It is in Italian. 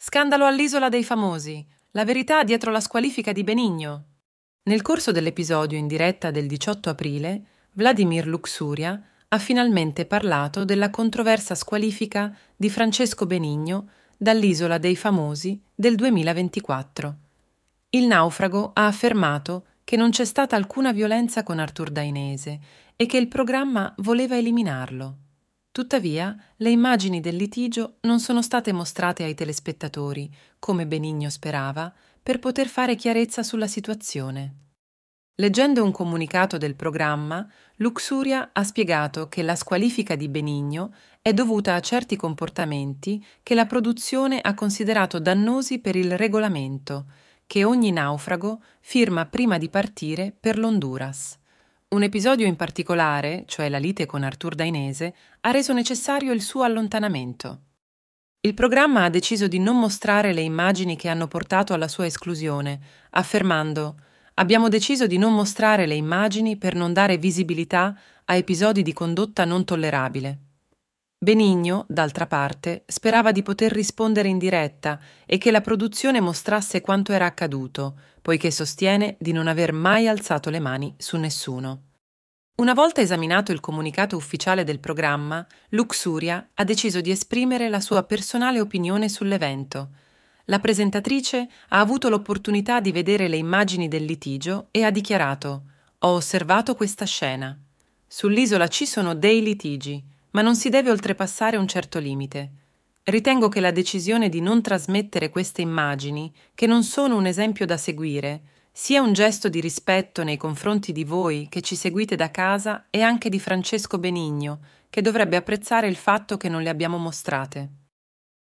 Scandalo all'Isola dei Famosi. La verità dietro la squalifica di Benigno. Nel corso dell'episodio in diretta del 18 aprile, Vladimir Luxuria ha finalmente parlato della controversa squalifica di Francesco Benigno dall'Isola dei Famosi del 2024. Il naufrago ha affermato che non c'è stata alcuna violenza con Artur Dainese e che il programma voleva eliminarlo. Tuttavia, le immagini del litigio non sono state mostrate ai telespettatori, come Benigno sperava, per poter fare chiarezza sulla situazione. Leggendo un comunicato del programma, Luxuria ha spiegato che la squalifica di Benigno è dovuta a certi comportamenti che la produzione ha considerato dannosi per il regolamento, che ogni naufrago firma prima di partire per l'Honduras. Un episodio in particolare, cioè la lite con Artur Dainese, ha reso necessario il suo allontanamento. Il programma ha deciso di non mostrare le immagini che hanno portato alla sua esclusione, affermando Abbiamo deciso di non mostrare le immagini per non dare visibilità a episodi di condotta non tollerabile. Benigno, d'altra parte, sperava di poter rispondere in diretta e che la produzione mostrasse quanto era accaduto, poiché sostiene di non aver mai alzato le mani su nessuno. Una volta esaminato il comunicato ufficiale del programma, Luxuria ha deciso di esprimere la sua personale opinione sull'evento. La presentatrice ha avuto l'opportunità di vedere le immagini del litigio e ha dichiarato Ho osservato questa scena. Sull'isola ci sono dei litigi ma non si deve oltrepassare un certo limite. Ritengo che la decisione di non trasmettere queste immagini, che non sono un esempio da seguire, sia un gesto di rispetto nei confronti di voi che ci seguite da casa e anche di Francesco Benigno, che dovrebbe apprezzare il fatto che non le abbiamo mostrate.